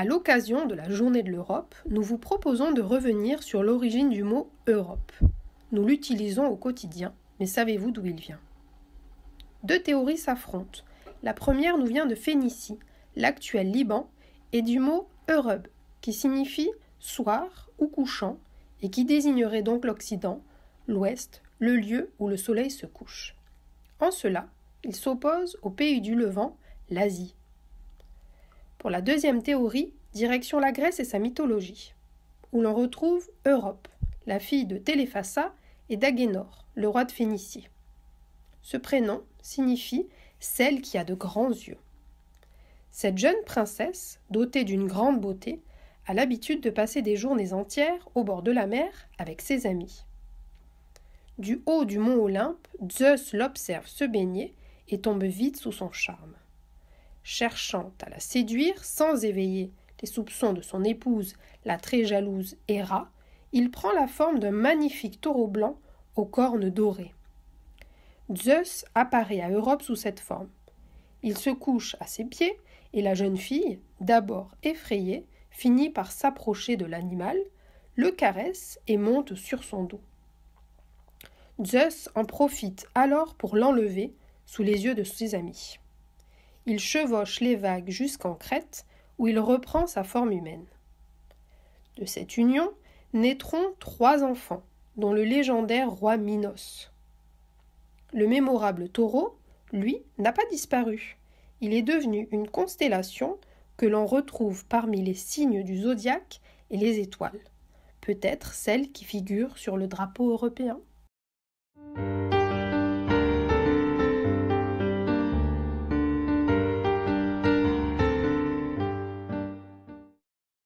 À l'occasion de la Journée de l'Europe, nous vous proposons de revenir sur l'origine du mot Europe. Nous l'utilisons au quotidien, mais savez-vous d'où il vient Deux théories s'affrontent. La première nous vient de Phénicie, l'actuel Liban, et du mot Europe, qui signifie soir ou couchant, et qui désignerait donc l'Occident, l'Ouest, le lieu où le soleil se couche. En cela, il s'oppose au pays du Levant, l'Asie, pour la deuxième théorie, direction la Grèce et sa mythologie, où l'on retrouve Europe, la fille de Téléphassa et d'Agénor, le roi de Phénicie. Ce prénom signifie celle qui a de grands yeux. Cette jeune princesse, dotée d'une grande beauté, a l'habitude de passer des journées entières au bord de la mer avec ses amis. Du haut du mont Olympe, Zeus l'observe se baigner et tombe vite sous son charme cherchant à la séduire sans éveiller les soupçons de son épouse, la très jalouse Héra, il prend la forme d'un magnifique taureau blanc aux cornes dorées. Zeus apparaît à Europe sous cette forme. Il se couche à ses pieds et la jeune fille, d'abord effrayée, finit par s'approcher de l'animal, le caresse et monte sur son dos. Zeus en profite alors pour l'enlever sous les yeux de ses amis il chevauche les vagues jusqu'en Crète, où il reprend sa forme humaine. De cette union naîtront trois enfants, dont le légendaire roi Minos. Le mémorable taureau, lui, n'a pas disparu. Il est devenu une constellation que l'on retrouve parmi les signes du zodiaque et les étoiles, peut-être celle qui figure sur le drapeau européen.